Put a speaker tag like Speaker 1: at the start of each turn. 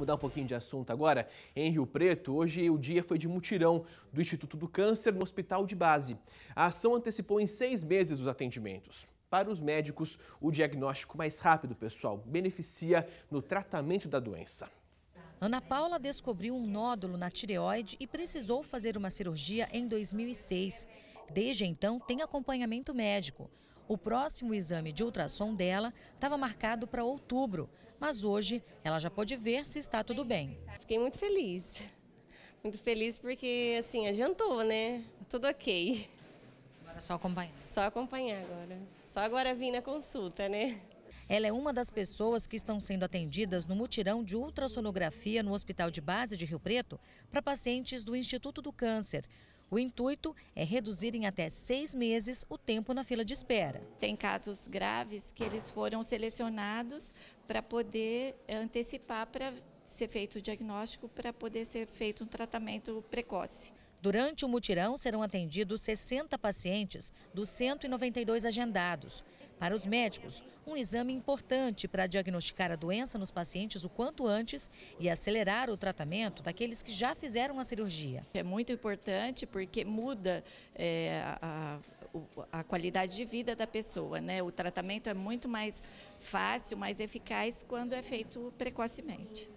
Speaker 1: Mudar um pouquinho de assunto agora. Em Rio Preto, hoje o dia foi de mutirão do Instituto do Câncer no Hospital de Base. A ação antecipou em seis meses os atendimentos. Para os médicos, o diagnóstico mais rápido, pessoal, beneficia no tratamento da doença.
Speaker 2: Ana Paula descobriu um nódulo na tireoide e precisou fazer uma cirurgia em 2006. Desde então, tem acompanhamento médico. O próximo exame de ultrassom dela estava marcado para outubro, mas hoje ela já pôde ver se
Speaker 3: está tudo bem. Fiquei muito feliz. Muito feliz porque, assim, adiantou, né? Tudo ok.
Speaker 2: Agora só acompanhar.
Speaker 3: Só acompanhar agora. Só agora vim na consulta, né?
Speaker 2: Ela é uma das pessoas que estão sendo atendidas no mutirão de ultrassonografia no Hospital de Base de Rio Preto para pacientes do Instituto do Câncer. O intuito é reduzir em até seis meses o tempo na fila de espera. Tem casos
Speaker 4: graves que eles foram selecionados para poder eh, antecipar para ser feito o diagnóstico, para poder ser feito um tratamento precoce.
Speaker 2: Durante o mutirão serão atendidos 60 pacientes dos 192 agendados. Para os médicos, um exame importante para diagnosticar a doença nos pacientes o quanto antes e acelerar o tratamento daqueles que já fizeram a cirurgia. É muito importante porque
Speaker 4: muda é, a, a qualidade de vida da pessoa, né? O tratamento é muito mais fácil, mais eficaz quando é feito precocemente.